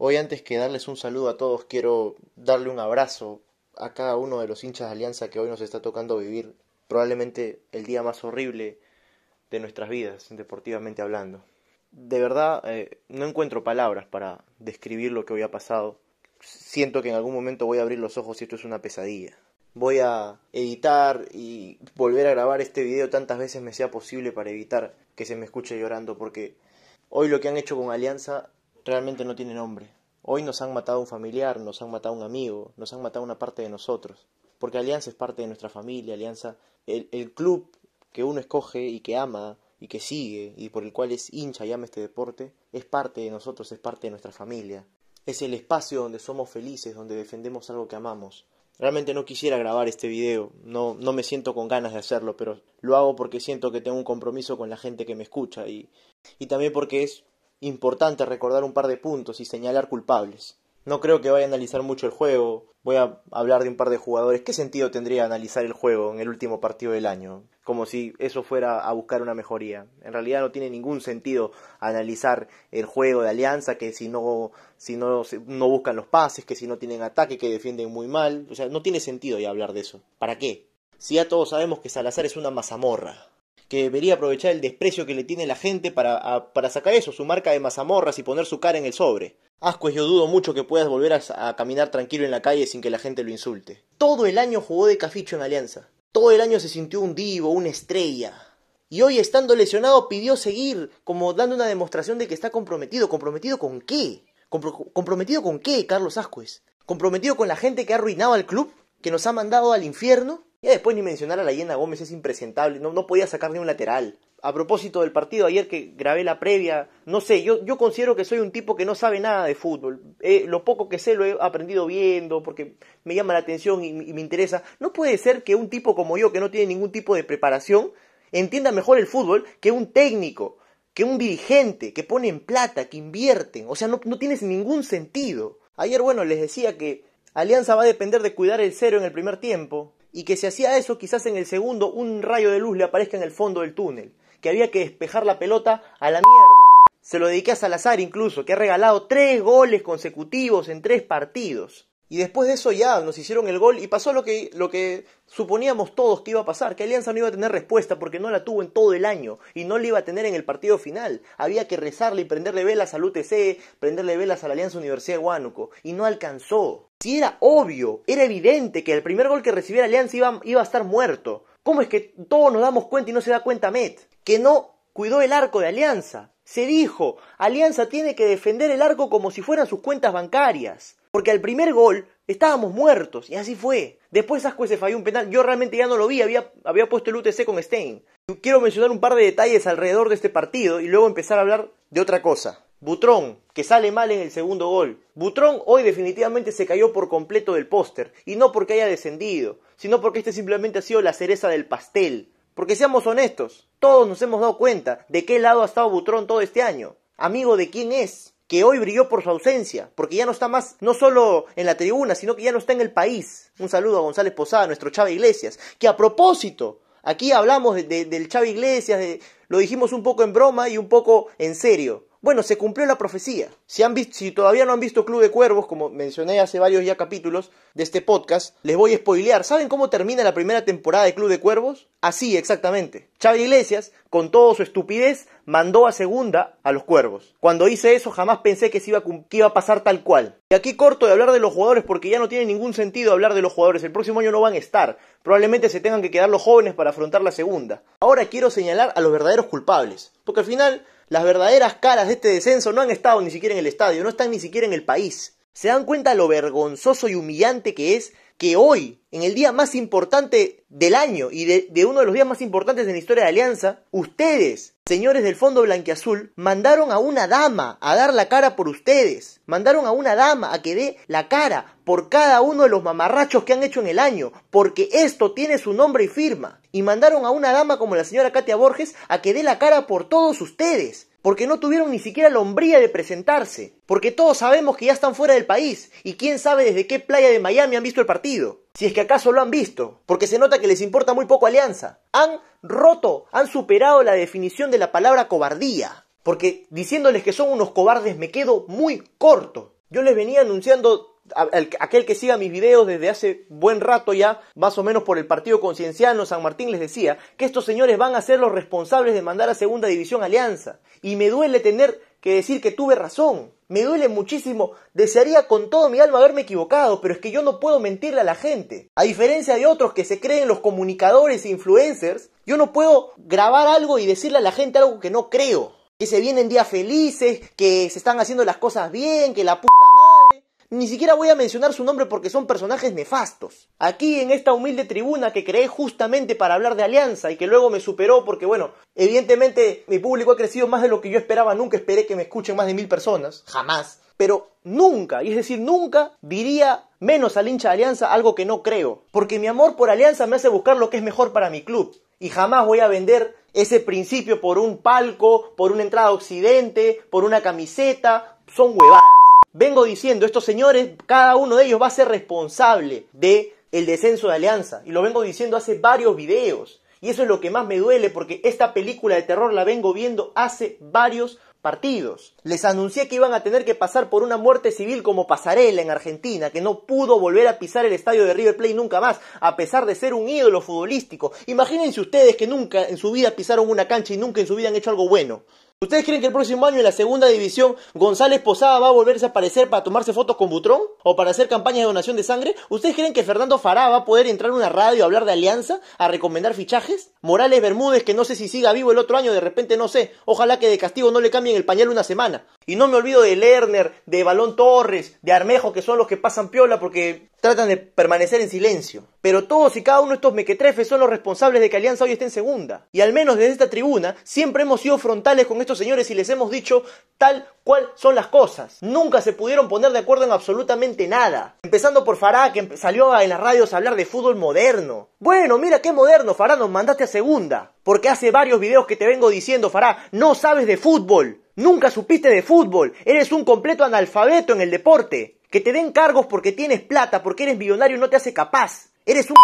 Hoy antes que darles un saludo a todos, quiero darle un abrazo a cada uno de los hinchas de Alianza que hoy nos está tocando vivir probablemente el día más horrible de nuestras vidas, deportivamente hablando. De verdad, eh, no encuentro palabras para describir lo que hoy ha pasado. Siento que en algún momento voy a abrir los ojos y esto es una pesadilla. Voy a editar y volver a grabar este video tantas veces me sea posible para evitar que se me escuche llorando porque hoy lo que han hecho con Alianza realmente no tiene nombre. Hoy nos han matado un familiar, nos han matado un amigo, nos han matado una parte de nosotros. Porque Alianza es parte de nuestra familia, Alianza, el, club que uno escoge y que ama y que sigue y por el cual es hincha y ama este deporte, es parte de nosotros, es parte de nuestra familia. Es el espacio donde somos felices, donde defendemos algo que amamos. Realmente no quisiera grabar este video, no, no me siento con ganas de hacerlo, pero lo hago porque siento que tengo un compromiso con la gente que me escucha y, y también porque es importante recordar un par de puntos y señalar culpables. No creo que vaya a analizar mucho el juego. Voy a hablar de un par de jugadores. ¿Qué sentido tendría analizar el juego en el último partido del año? Como si eso fuera a buscar una mejoría. En realidad no tiene ningún sentido analizar el juego de Alianza, que si no, si no, no buscan los pases, que si no tienen ataque, que defienden muy mal. O sea, no tiene sentido ya hablar de eso. ¿Para qué? Si ya todos sabemos que Salazar es una mazamorra que debería aprovechar el desprecio que le tiene la gente para, para sacar eso, su marca de mazamorras y poner su cara en el sobre. Ascues, yo dudo mucho que puedas volver a, caminar tranquilo en la calle sin que la gente lo insulte. Todo el año jugó de caficho en Alianza. Todo el año se sintió un divo, una estrella. Y hoy estando lesionado pidió seguir como dando una demostración de que está comprometido. ¿Comprometido con qué? ¿Comprometido con qué, Carlos Ascues? ¿Comprometido con la gente que ha arruinado al club? ¿Que nos ha mandado al infierno? Ya después ni mencionar a la hiena Gómez es impresentable, no, podía sacar ni un lateral. A propósito del partido ayer que grabé la previa, no sé, yo, considero que soy un tipo que no sabe nada de fútbol. Eh, lo poco que sé lo he aprendido viendo porque me llama la atención y, me interesa. No puede ser que un tipo como yo, que no tiene ningún tipo de preparación, entienda mejor el fútbol que un técnico, que un dirigente, que ponen plata, que invierten. O sea, no, no tienes ningún sentido. Ayer, bueno, les decía que Alianza va a depender de cuidar el cero en el primer tiempo y que si hacía eso, quizás en el segundo un rayo de luz le aparezca en el fondo del túnel, que había que despejar la pelota a la mierda. Se lo dediqué a Salazar incluso, que ha regalado tres goles consecutivos en tres partidos. Y después de eso ya nos hicieron el gol y pasó lo que, suponíamos todos que iba a pasar, que Alianza no iba a tener respuesta porque no la tuvo en todo el año y no la iba a tener en el partido final. Había que rezarle y prenderle velas al UTC, prenderle velas a la Alianza Universidad de Huánuco y no alcanzó. Si era obvio, era evidente que el primer gol que recibiera Alianza iba, a estar muerto. ¿Cómo es que todos nos damos cuenta y no se da cuenta Met? Que no cuidó el arco de Alianza. Se dijo, Alianza tiene que defender el arco como si fueran sus cuentas bancarias. Porque al primer gol estábamos muertos y así fue. Después Asco se falló un penal. Yo realmente ya no lo vi, había, había puesto el UTC con Stein. Quiero mencionar un par de detalles alrededor de este partido y luego empezar a hablar de otra cosa. Butrón, que sale mal en el segundo gol. Butrón hoy definitivamente se cayó por completo del póster, y no porque haya descendido, sino porque este simplemente ha sido la cereza del pastel. Porque seamos honestos, todos nos hemos dado cuenta de qué lado ha estado Butrón todo este año. Amigo de quién es, que hoy brilló por su ausencia, porque ya no está más, no solo en la tribuna, sino que ya no está en el país. Un saludo a González Posada, nuestro Chava Iglesias, que a propósito, aquí hablamos del Chava Iglesias, lo dijimos un poco en broma y un poco en serio. Bueno, se cumplió la profecía. Si, han visto, todavía no han visto Club de Cuervos, como mencioné hace varios ya capítulos de este podcast, les voy a spoilear. ¿Saben cómo termina la primera temporada de Club de Cuervos? Así, exactamente. Chávez Iglesias, con toda su estupidez, mandó a segunda a los cuervos. Cuando hice eso, jamás pensé que, se iba, que iba a pasar tal cual. Y aquí corto de hablar de los jugadores porque ya no tiene ningún sentido hablar de los jugadores. El próximo año no van a estar. Probablemente se tengan que quedar los jóvenes para afrontar la segunda. Ahora quiero señalar a los verdaderos culpables. Porque al final las verdaderas caras de este descenso no han estado ni siquiera en el estadio, no están ni siquiera en el país. ¿Se dan cuenta lo vergonzoso y humillante que es que hoy, en el día más importante del año y de, uno de los días más importantes en la historia de Alianza, ustedes, señores del Fondo Blanquiazul, mandaron a una dama a dar la cara por ustedes. Mandaron a una dama a que dé la cara por cada uno de los mamarrachos que han hecho en el año, porque esto tiene su nombre y firma. Y mandaron a una dama como la señora Katia Borges a que dé la cara por todos ustedes porque no tuvieron ni siquiera la hombría de presentarse, porque todos sabemos que ya están fuera del país y quién sabe desde qué playa de Miami han visto el partido, si es que acaso lo han visto, porque se nota que les importa muy poco Alianza. Han roto, han superado la definición de la palabra cobardía, porque diciéndoles que son unos cobardes me quedo muy corto. Yo les venía anunciando aquel que siga mis videos desde hace buen rato ya, más o menos por el partido concienciano San Martín les decía, que estos señores van a ser los responsables de mandar a Segunda División Alianza. Y me duele tener que decir que tuve razón. Me duele muchísimo. Desearía con todo mi alma haberme equivocado, pero es que yo no puedo mentirle a la gente. A diferencia de otros que se creen los comunicadores e influencers, yo no puedo grabar algo y decirle a la gente algo que no creo. Que se vienen días felices, que se están haciendo las cosas bien, que la puta ni siquiera voy a mencionar su nombre porque son personajes nefastos. Aquí en esta humilde tribuna que creé justamente para hablar de Alianza y que luego me superó porque, bueno, evidentemente mi público ha crecido más de lo que yo esperaba. Nunca esperé que me escuchen más de mil personas. Jamás. Pero nunca, y es decir, nunca diría menos al hincha de Alianza algo que no creo. Porque mi amor por Alianza me hace buscar lo que es mejor para mi club. Y jamás voy a vender ese principio por un palco, por una entrada a Occidente, por una camiseta. Son huevadas vengo diciendo, estos señores, cada uno de ellos va a ser responsable de el descenso de Alianza. Y lo vengo diciendo hace varios videos. Y eso es lo que más me duele porque esta película de terror la vengo viendo hace varios partidos. Les anuncié que iban a tener que pasar por una muerte civil como Pasarela en Argentina, que no pudo volver a pisar el estadio de River Plate nunca más, a pesar de ser un ídolo futbolístico. Imagínense ustedes que nunca en su vida pisaron una cancha y nunca en su vida han hecho algo bueno. ¿Ustedes creen que el próximo año en la segunda división González Posada va a volverse a aparecer para tomarse fotos con Butrón? ¿O para hacer campañas de donación de sangre? ¿Ustedes creen que Fernando Fará va a poder entrar en una radio a hablar de alianza? ¿A recomendar fichajes? ¿Morales Bermúdez, que no sé si siga vivo el otro año, de repente no sé? Ojalá que de castigo no le cambien el pañal una semana. Y no me olvido de Lerner, de Balón Torres, de Armejo, que son los que pasan piola porque tratan de permanecer en silencio. Pero todos y cada uno de estos mequetrefes son los responsables de que Alianza hoy esté en segunda. Y al menos desde esta tribuna siempre hemos sido frontales con estos señores y les hemos dicho tal cual son las cosas. Nunca se pudieron poner de acuerdo en absolutamente nada. Empezando por Farah, que salió en las radios a hablar de fútbol moderno. Bueno, mira qué moderno, Farah, nos mandaste a segunda. Porque hace varios videos que te vengo diciendo, Farah, no sabes de fútbol. Nunca supiste de fútbol. Eres un completo analfabeto en el deporte. Que te den cargos porque tienes plata, porque eres millonario no te hace capaz. Eres un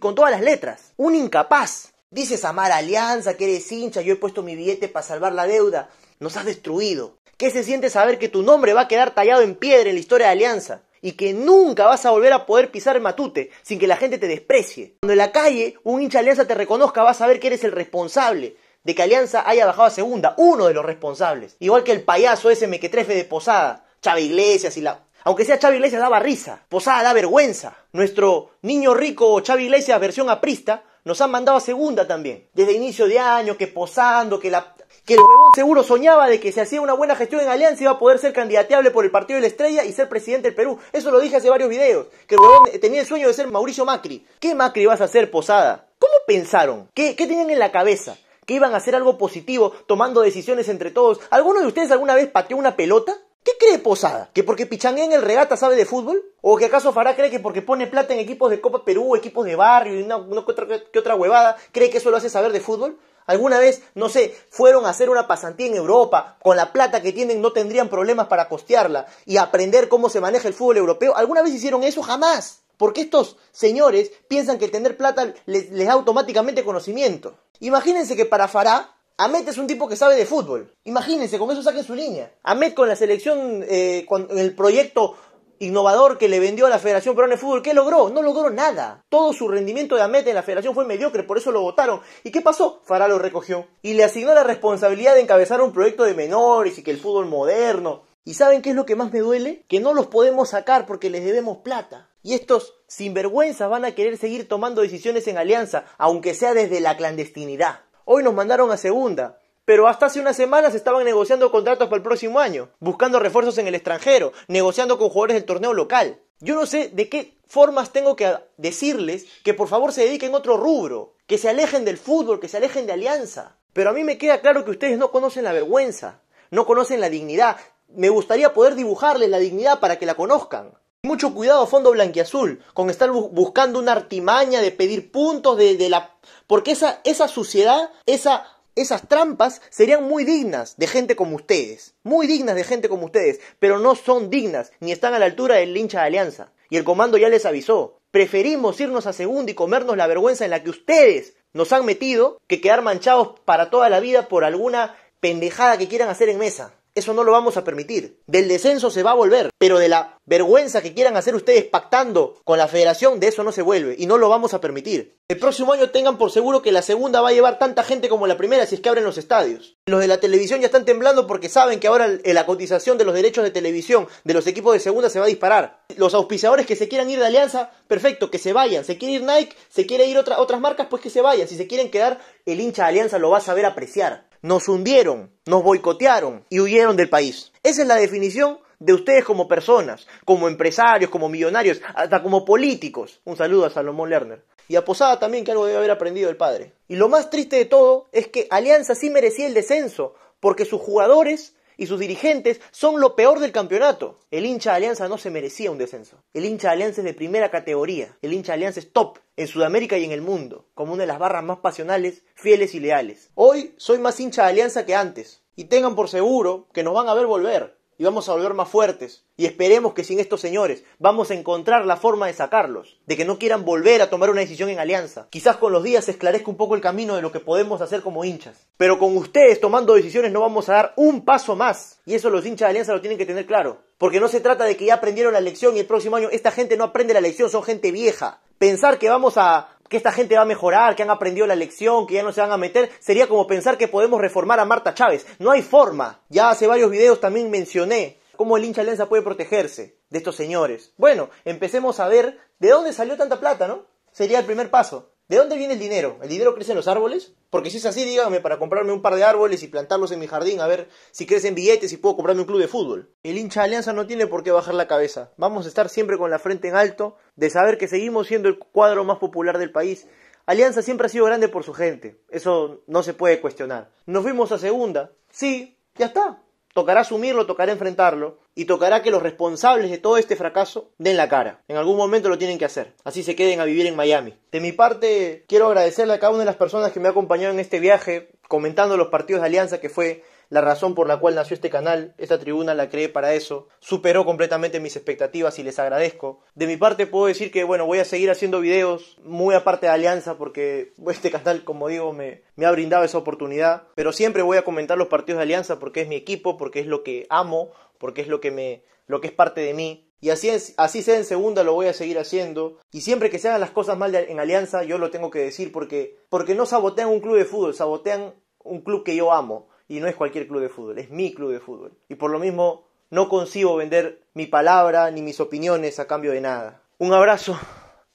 con todas las letras. Un incapaz. Dices amar alianza, que eres hincha, yo he puesto mi billete para salvar la deuda. Nos has destruido. ¿Qué se siente saber que tu nombre va a quedar tallado en piedra en la historia de Alianza? Y que nunca vas a volver a poder pisar matute sin que la gente te desprecie. Cuando en la calle un hincha de Alianza te reconozca, vas a ver que eres el responsable de que Alianza haya bajado a segunda, uno de los responsables. Igual que el payaso ese mequetrefe de Posada, Chava Iglesias y la aunque sea Chávez Iglesias daba risa, Posada da vergüenza. Nuestro niño rico Chávez Iglesias versión aprista nos han mandado a segunda también. Desde inicio de año, que posando, que la... Que el huevón seguro soñaba de que si hacía una buena gestión en Alianza iba a poder ser candidateable por el Partido de la Estrella y ser presidente del Perú. Eso lo dije hace varios videos. Que el huevón eh, tenía el sueño de ser Mauricio Macri. ¿Qué Macri vas a hacer, Posada? ¿Cómo pensaron? qué tenían en la cabeza? ¿Que iban a hacer algo positivo, tomando decisiones entre todos? ¿Alguno de ustedes alguna vez pateó una pelota? ¿Qué cree Posada? ¿Que porque Pichanga en el regata sabe de fútbol? ¿O que acaso Fará cree que porque pone plata en equipos de Copa Perú, equipos de barrio y una, otra, huevada, cree que eso lo hace saber de fútbol? ¿Alguna vez, no sé, fueron a hacer una pasantía en Europa, con la plata que tienen no tendrían problemas para costearla y aprender cómo se maneja el fútbol europeo? ¿Alguna vez hicieron eso? Jamás. Porque estos señores piensan que tener plata les, les da automáticamente conocimiento. Imagínense que para Fará Ahmed es un tipo que sabe de fútbol. Imagínense, con eso saquen su línea. Ahmed con la selección, eh, con el proyecto innovador que le vendió a la Federación Perón de Fútbol, ¿qué logró? No logró nada. Todo su rendimiento de Amet en la Federación fue mediocre, por eso lo votaron. ¿Y qué pasó? Farah lo recogió y le asignó la responsabilidad de encabezar un proyecto de menores y que el fútbol moderno. ¿Y saben qué es lo que más me duele? Que no los podemos sacar porque les debemos plata. Y estos sinvergüenzas van a querer seguir tomando decisiones en alianza, aunque sea desde la clandestinidad. Hoy nos mandaron a segunda. Pero hasta hace unas semanas estaban negociando contratos para el próximo año, buscando refuerzos en el extranjero, negociando con jugadores del torneo local. Yo no sé de qué formas tengo que decirles que por favor se dediquen a otro rubro, que se alejen del fútbol, que se alejen de Alianza. Pero a mí me queda claro que ustedes no conocen la vergüenza, no conocen la dignidad. Me gustaría poder dibujarles la dignidad para que la conozcan. Mucho cuidado, Fondo Blanquiazul, con estar buscando una artimaña de pedir puntos de, de la. Porque esa, esa suciedad, esa esas trampas serían muy dignas de gente como ustedes, muy dignas de gente como ustedes, pero no son dignas ni están a la altura del hincha de Alianza. Y el comando ya les avisó, preferimos irnos a segunda y comernos la vergüenza en la que ustedes nos han metido que quedar manchados para toda la vida por alguna pendejada que quieran hacer en mesa. Eso no lo vamos a permitir. Del descenso se va a volver, pero de la vergüenza que quieran hacer ustedes pactando con la federación, de eso no se vuelve y no lo vamos a permitir. El próximo año tengan por seguro que la segunda va a llevar tanta gente como la primera si es que abren los estadios. Los de la televisión ya están temblando porque saben que ahora la cotización de los derechos de televisión de los equipos de segunda se va a disparar. Los auspiciadores que se quieran ir de alianza, perfecto, que se vayan. Se quiere ir Nike, se quiere ir otras marcas, pues que se vayan. Si se quieren quedar, el hincha de alianza lo va a saber apreciar nos hundieron, nos boicotearon y huyeron del país. Esa es la definición de ustedes como personas, como empresarios, como millonarios, hasta como políticos. Un saludo a Salomón Lerner. Y a Posada también, que algo debe haber aprendido el padre. Y lo más triste de todo es que Alianza sí merecía el descenso, porque sus jugadores y sus dirigentes son lo peor del campeonato. El hincha de Alianza no se merecía un descenso. El hincha de Alianza es de primera categoría. El hincha de Alianza es top en Sudamérica y en el mundo, como una de las barras más pasionales, fieles y leales. Hoy soy más hincha de Alianza que antes. Y tengan por seguro que nos van a ver volver y vamos a volver más fuertes. Y esperemos que sin estos señores vamos a encontrar la forma de sacarlos, de que no quieran volver a tomar una decisión en alianza. Quizás con los días se esclarezca un poco el camino de lo que podemos hacer como hinchas. Pero con ustedes tomando decisiones no vamos a dar un paso más. Y eso los hinchas de alianza lo tienen que tener claro. Porque no se trata de que ya aprendieron la lección y el próximo año esta gente no aprende la lección, son gente vieja. Pensar que vamos a que esta gente va a mejorar, que han aprendido la lección, que ya no se van a meter, sería como pensar que podemos reformar a Marta Chávez. No hay forma. Ya hace varios videos también mencioné cómo el hincha Alianza puede protegerse de estos señores. Bueno, empecemos a ver de dónde salió tanta plata, ¿no? Sería el primer paso. ¿De dónde viene el dinero? ¿El dinero crece en los árboles? Porque si es así, dígame para comprarme un par de árboles y plantarlos en mi jardín, a ver si crecen billetes y puedo comprarme un club de fútbol. El hincha Alianza no tiene por qué bajar la cabeza. Vamos a estar siempre con la frente en alto, de saber que seguimos siendo el cuadro más popular del país. Alianza siempre ha sido grande por su gente, eso no se puede cuestionar. Nos fuimos a segunda, sí, ya está. Tocará asumirlo, tocará enfrentarlo y tocará que los responsables de todo este fracaso den la cara. En algún momento lo tienen que hacer. Así se queden a vivir en Miami. De mi parte, quiero agradecerle a cada una de las personas que me ha acompañado en este viaje, comentando los partidos de alianza que fue la razón por la cual nació este canal, esta tribuna la creé para eso, superó completamente mis expectativas y les agradezco. De mi parte puedo decir que bueno, voy a seguir haciendo videos muy aparte de Alianza porque este canal, como digo, me, ha brindado esa oportunidad, pero siempre voy a comentar los partidos de Alianza porque es mi equipo, porque es lo que amo, porque es lo que me lo que es parte de mí. Y así, así sea en segunda, lo voy a seguir haciendo. Y siempre que se hagan las cosas mal en Alianza, yo lo tengo que decir porque, porque no sabotean un club de fútbol, sabotean un club que yo amo y no es cualquier club de fútbol, es mi club de fútbol. Y por lo mismo no consigo vender mi palabra ni mis opiniones a cambio de nada. Un abrazo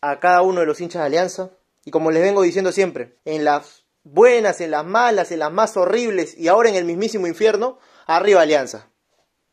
a cada uno de los hinchas de Alianza y como les vengo diciendo siempre, en las buenas, en las malas, en las más horribles y ahora en el mismísimo infierno, arriba Alianza.